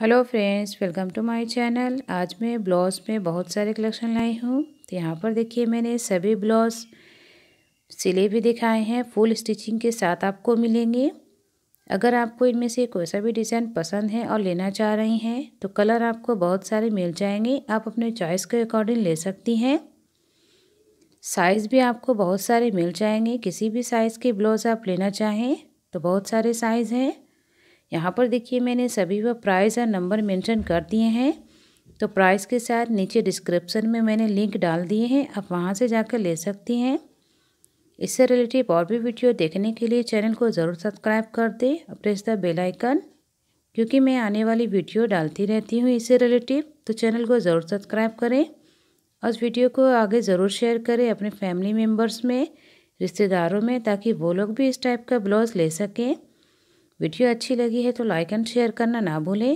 hello friends welcome to my channel आज मैं blouse में बहुत सारे कलेक्शन लाई हूँ तो यहाँ पर देखिए मैंने सभी ब्लाउज़ सिले भी दिखाए हैं फुल स्टिचिंग के साथ आपको मिलेंगे अगर आपको इनमें से कोई सा भी डिज़ाइन पसंद है और लेना चाह रही हैं तो कलर आपको बहुत सारे मिल जाएंगे आप अपने चॉइस के अकॉर्डिंग ले सकती हैं साइज़ भी आपको बहुत सारे मिल जाएंगे किसी भी साइज़ के ब्लाउज़ आप लेना चाहें तो बहुत सारे साइज़ हैं यहाँ पर देखिए मैंने सभी वह प्राइस और नंबर मेंशन कर दिए हैं तो प्राइस के साथ नीचे डिस्क्रिप्शन में मैंने लिंक डाल दिए हैं आप वहाँ से जाकर ले सकती हैं इससे रिलेटिव और भी वीडियो देखने के लिए चैनल को ज़रूर सब्सक्राइब कर दें और प्रेस द बेलाइकन क्योंकि मैं आने वाली वीडियो डालती रहती हूँ इससे रिलेटिव तो चैनल को ज़रूर सब्सक्राइब करें और उस वीडियो को आगे ज़रूर शेयर करें अपने फैमिली मेम्बर्स में रिश्तेदारों में ताकि वो लोग भी इस टाइप का ब्लाउज़ ले सकें वीडियो अच्छी लगी है तो लाइक एंड शेयर करना ना भूलें